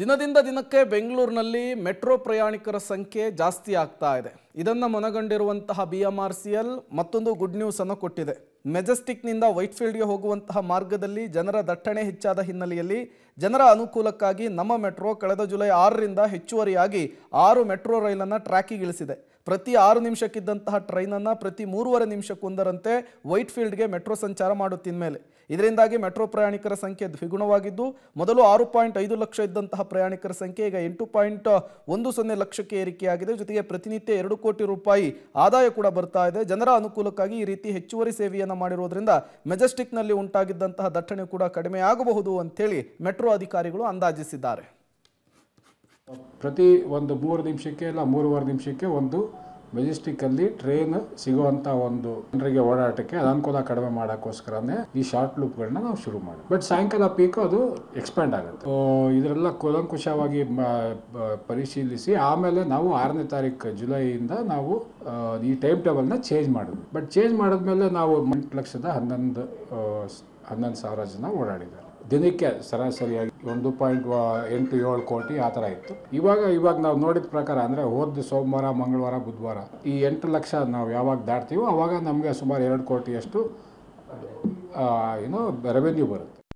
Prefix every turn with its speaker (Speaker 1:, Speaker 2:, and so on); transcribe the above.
Speaker 1: ದಿನದಿಂದ ದಿನಕ್ಕೆ ಬೆಂಗಳೂರಿನಲ್ಲಿ ಮೆಟ್ರೋ ಪ್ರಯಾಣಿಕರ ಸಂಖ್ಯೆ ಜಾಸ್ತಿ ಆಗ್ತಾ ಇದೆ ಇದನ್ನು ಮನಗಂಡಿರುವಂತಹ B M R C L ಮತ್ತೊಂದು ಗುಡ್ ನ್ಯೂಸನ್ನು ಕೊಟ್ಟಿದೆ ಮೆಜೆಸ್ಟಿಕ್ನಿಂದ ವೈಟ್ಫೀಲ್ಡ್ಗೆ ಹೋಗುವಂತಹ ಮಾರ್ಗದಲ್ಲಿ ಜನರ ದಟ್ಟಣೆ ಹೆಚ್ಚಾದ ಹಿನ್ನೆಲೆಯಲ್ಲಿ ಜನರ ಅನುಕೂಲಕ್ಕಾಗಿ ನಮ್ಮ ಮೆಟ್ರೋ ಕಳೆದ ಜುಲೈ ಆರರಿಂದ ಹೆಚ್ಚುವರಿಯಾಗಿ ಆರು ಮೆಟ್ರೋ ರೈಲನ್ನು ಟ್ರ್ಯಾಕಿಗಿಳಿಸಿದೆ ಪ್ರತಿ ಆರು ನಿಮಿಷಕ್ಕಿದ್ದಂತಹ ಟ್ರೈನನ್ನು ಪ್ರತಿ ಮೂರುವರೆ ನಿಮಿಷಕ್ಕೊಂದರಂತೆ ವೈಟ್ಫೀಲ್ಡ್ಗೆ ಮೆಟ್ರೋ ಸಂಚಾರ ಮೇಲೆ ಇದರಿಂದಾಗಿ ಮೆಟ್ರೋ ಪ್ರಯಾಣಿಕರ ಸಂಖ್ಯೆ ದ್ವಿಗುಣವಾಗಿದ್ದು ಮೊದಲು ಆರು ಪಾಯಿಂಟ್ ಐದು ಲಕ್ಷ ಇದ್ದಂತಹ ಪ್ರಯಾಣಿಕರ ಸಂಖ್ಯೆ ಈಗ ಎಂಟು ಪಾಯಿಂಟ್ ಒಂದು ಸೊನ್ನೆ ಲಕ್ಷಕ್ಕೆ ಏರಿಕೆಯಾಗಿದೆ ಜೊತೆಗೆ ಪ್ರತಿನಿತ್ಯ ಎರಡು ಕೋಟಿ ರೂಪಾಯಿ ಆದಾಯ ಕೂಡ ಬರ್ತಾ ಇದೆ ಜನರ ಅನುಕೂಲಕ್ಕಾಗಿ ಈ ರೀತಿ ಹೆಚ್ಚುವರಿ ಸೇವೆಯನ್ನು ಮಾಡಿರುವುದರಿಂದ ಮೆಜೆಸ್ಟಿಕ್ ಮೆಜೆಸ್ಟಿಕ್ನಲ್ಲಿ ಉಂಟಾಗಿದ್ದಂತಹ ದಟ್ಟಣೆ ಕೂಡ ಕಡಿಮೆ ಆಗಬಹುದು ಅಂತೇಳಿ ಮೆಟ್ರೋ ಅಧಿಕಾರಿಗಳು ಅಂದಾಜಿಸಿದ್ದಾರೆ
Speaker 2: ಪ್ರತಿ ಒಂದು ಮೂರು ನಿಮಿಷಕ್ಕೆ ಇಲ್ಲ ಮೂರುವರೆ ನಿಮಿಷಕ್ಕೆ ಒಂದು ಮೆಜೆಸ್ಟಿಕ್ಕಲ್ಲಿ ಟ್ರೈನ್ ಸಿಗುವಂಥ ಒಂದು ಜನರಿಗೆ ಓಡಾಟಕ್ಕೆ ಅನುಕೂಲ ಕಡಿಮೆ ಮಾಡೋಕ್ಕೋಸ್ಕರನೇ ಈ ಶಾರ್ಟ್ ಲೂಪ್ಗಳನ್ನ ನಾವು ಶುರು ಮಾಡಿ ಬಟ್ ಸಾಯಂಕಾಲ ಪೀಕು ಅದು ಎಕ್ಸ್ಪ್ಯಾಂಡ್ ಆಗುತ್ತೆ ಇದರೆಲ್ಲ ಕೂಲಂಕುಷವಾಗಿ ಪರಿಶೀಲಿಸಿ ಆಮೇಲೆ ನಾವು ಆರನೇ ತಾರೀಕು ಜುಲೈಯಿಂದ ನಾವು ಈ ಟೈಮ್ ಟೇಬಲ್ನ ಚೇಂಜ್ ಮಾಡಿದ್ವಿ ಬಟ್ ಚೇಂಜ್ ಮಾಡಿದ್ಮೇಲೆ ನಾವು ಎಂಟು ಲಕ್ಷದ ಹನ್ನೊಂದು ಹನ್ನೊಂದು ಸಾವಿರ ಜನ ಓಡಾಡಿದ್ದಾರೆ ದಿನಕ್ಕೆ ಸರಾಸರಿಯಾಗಿ ಒಂದು ಪಾಯಿಂಟ್ ಎಂಟು ಏಳು ಕೋಟಿ ಆ ಥರ ಇತ್ತು ಇವಾಗ ಇವಾಗ ನಾವು ನೋಡಿದ ಪ್ರಕಾರ ಅಂದರೆ ಹೋದ ಸೋಮವಾರ ಮಂಗಳವಾರ ಬುಧವಾರ ಈ ಎಂಟು ಲಕ್ಷ ನಾವು ಯಾವಾಗ ದಾಟ್ತೀವೋ ಆವಾಗ ನಮಗೆ ಸುಮಾರು ಎರಡು ಕೋಟಿಯಷ್ಟು ಏನೋ ರೆವೆನ್ಯೂ ಬರುತ್ತೆ